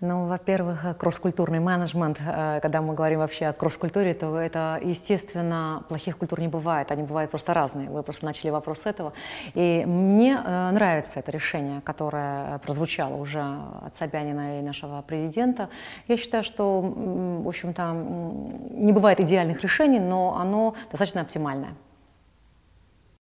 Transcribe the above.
Ну, во-первых, э, кросс-культурный менеджмент. Э, когда мы говорим вообще о кросс-культуре, то это, естественно, плохих культур не бывает. Они бывают просто разные. Вы просто начали вопрос с этого. И мне э, нравится это решение, которое прозвучало уже от Собянина и нашего президента. Я считаю, что, в общем-то, не бывает идеальных решений, но оно достаточно оптимальное.